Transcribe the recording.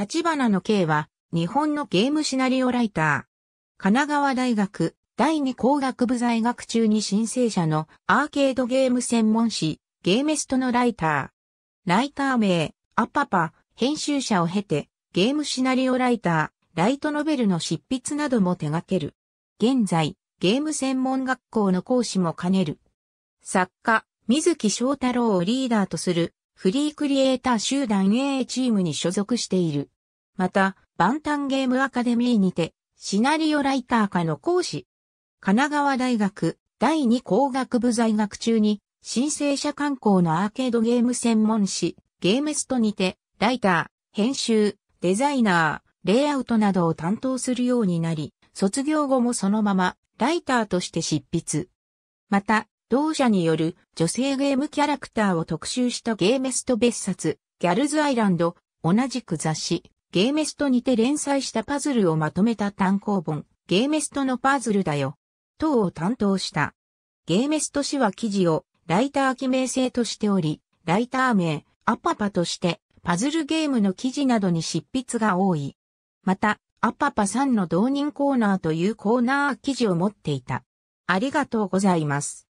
立花の K は、日本のゲームシナリオライター。神奈川大学第二工学部在学中に申請者のアーケードゲーム専門誌、ゲーメストのライター。ライター名、アパパ、編集者を経て、ゲームシナリオライター、ライトノベルの執筆なども手掛ける。現在、ゲーム専門学校の講師も兼ねる。作家、水木翔太郎をリーダーとするフリークリエイター集団 A チームに所属している。また、バンタンゲームアカデミーにて、シナリオライター科の講師。神奈川大学第二工学部在学中に、申請者観光のアーケードゲーム専門誌、ゲームストにて、ライター、編集、デザイナー、レイアウトなどを担当するようになり、卒業後もそのまま、ライターとして執筆。また、同社による女性ゲームキャラクターを特集したゲーメスト別冊、ギャルズアイランド、同じく雑誌、ゲーメストにて連載したパズルをまとめた単行本、ゲーメストのパズルだよ、等を担当した。ゲーメスト氏は記事をライター記名制としており、ライター名、アパパとして、パズルゲームの記事などに執筆が多い。また、アパパさんの導入コーナーというコーナー記事を持っていた。ありがとうございます。